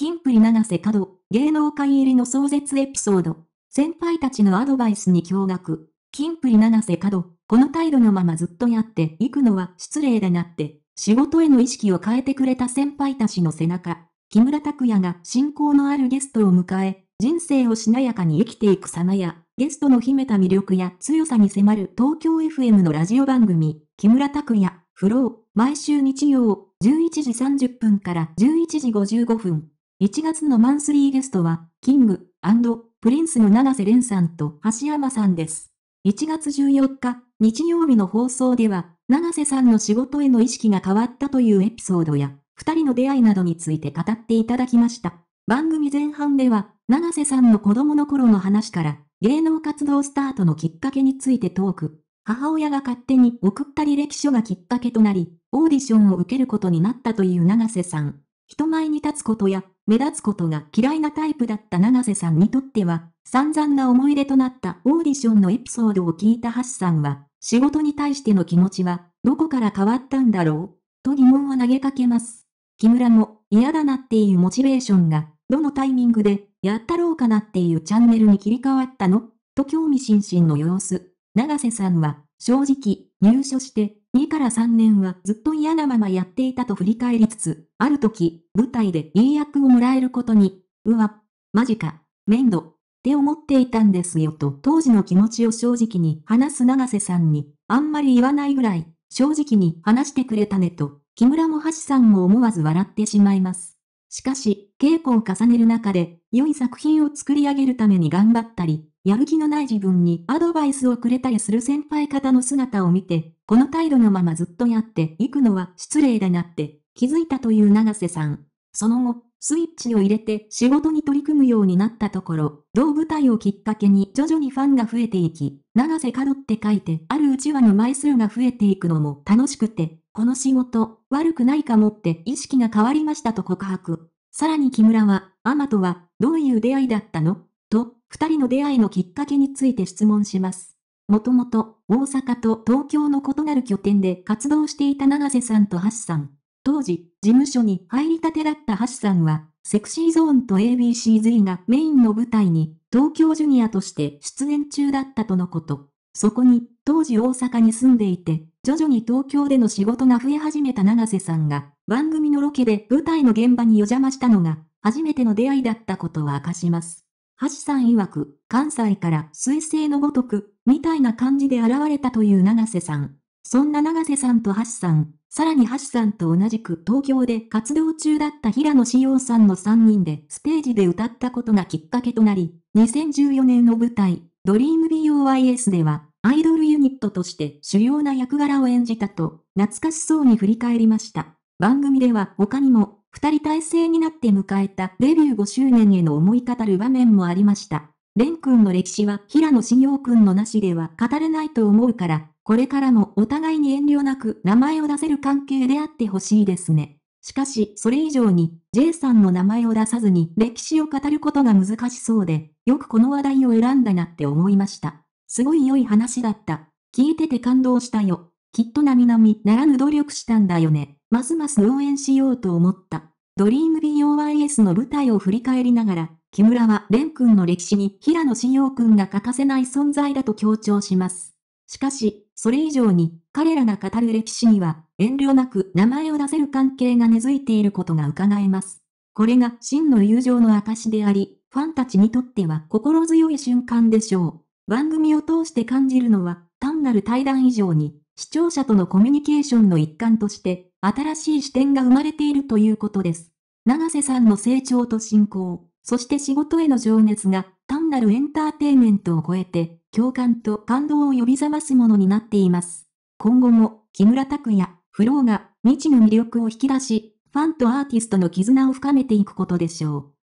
キンプリ七瀬角、芸能界入りの壮絶エピソード。先輩たちのアドバイスに驚愕。キンプリ七瀬角、この態度のままずっとやっていくのは失礼だなって、仕事への意識を変えてくれた先輩たちの背中。木村拓哉が信仰のあるゲストを迎え、人生をしなやかに生きていく様や、ゲストの秘めた魅力や強さに迫る東京 FM のラジオ番組、木村拓哉、フロー、毎週日曜、11時30分から11時55分。1月のマンスリーゲストは、キングプリンスの長瀬廉さんと橋山さんです。1月14日、日曜日の放送では、長瀬さんの仕事への意識が変わったというエピソードや、二人の出会いなどについて語っていただきました。番組前半では、長瀬さんの子供の頃の話から、芸能活動スタートのきっかけについてトーク。母親が勝手に送った履歴書がきっかけとなり、オーディションを受けることになったという長瀬さん。人前に立つことや、目立つことが嫌いなタイプだった長瀬さんにとっては、散々な思い出となったオーディションのエピソードを聞いた橋さんは、仕事に対しての気持ちは、どこから変わったんだろうと疑問を投げかけます。木村も嫌だなっていうモチベーションが、どのタイミングで、やったろうかなっていうチャンネルに切り替わったのと興味津々の様子。長瀬さんは、正直、入所して、2から3年はずっと嫌なままやっていたと振り返りつつ、ある時、舞台でいい役をもらえることに、うわ、マジか、面倒、って思っていたんですよと当時の気持ちを正直に話す長瀬さんに、あんまり言わないぐらい、正直に話してくれたねと、木村も橋さんも思わず笑ってしまいます。しかし、稽古を重ねる中で、良い作品を作り上げるために頑張ったり、やる気のない自分にアドバイスをくれたりする先輩方の姿を見て、この態度のままずっとやっていくのは失礼だなって気づいたという長瀬さん。その後、スイッチを入れて仕事に取り組むようになったところ、同舞台をきっかけに徐々にファンが増えていき、長瀬角って書いてあるうちわの枚数が増えていくのも楽しくて、この仕事、悪くないかもって意識が変わりましたと告白。さらに木村は、アマとは、どういう出会いだったのと、二人の出会いのきっかけについて質問します。もともと、大阪と東京の異なる拠点で活動していた長瀬さんと橋さん。当時、事務所に入りたてだった橋さんは、セクシーゾーンと ABCZ がメインの舞台に、東京ジュニアとして出演中だったとのこと。そこに、当時大阪に住んでいて、徐々に東京での仕事が増え始めた長瀬さんが、番組のロケで舞台の現場にお邪魔したのが、初めての出会いだったことを明かします。橋さん曰く、関西から彗星のごとく、みたいな感じで現れたという長瀬さん。そんな長瀬さんと橋さん、さらに橋さんと同じく東京で活動中だった平野志耀さんの3人でステージで歌ったことがきっかけとなり、2014年の舞台、ドリーム BOYS では、アイドルユニットとして主要な役柄を演じたと、懐かしそうに振り返りました。番組では他にも、二人体制になって迎えたデビュー5周年への思い語る場面もありました。レン君の歴史は平野志陽君のなしでは語れないと思うから、これからもお互いに遠慮なく名前を出せる関係であってほしいですね。しかし、それ以上に、J さんの名前を出さずに歴史を語ることが難しそうで、よくこの話題を選んだなって思いました。すごい良い話だった。聞いてて感動したよ。きっと並々ならぬ努力したんだよね。ますます応援しようと思った。ドリーム BOYS の舞台を振り返りながら、木村は蓮君の歴史に平野志陽君が欠かせない存在だと強調します。しかし、それ以上に、彼らが語る歴史には、遠慮なく名前を出せる関係が根付いていることが伺えます。これが真の友情の証であり、ファンたちにとっては心強い瞬間でしょう。番組を通して感じるのは、単なる対談以上に、視聴者とのコミュニケーションの一環として、新しい視点が生まれているということです。長瀬さんの成長と進行、そして仕事への情熱が、単なるエンターテイメントを超えて、共感と感動を呼び覚ますものになっています。今後も、木村拓哉、フローが、未知の魅力を引き出し、ファンとアーティストの絆を深めていくことでしょう。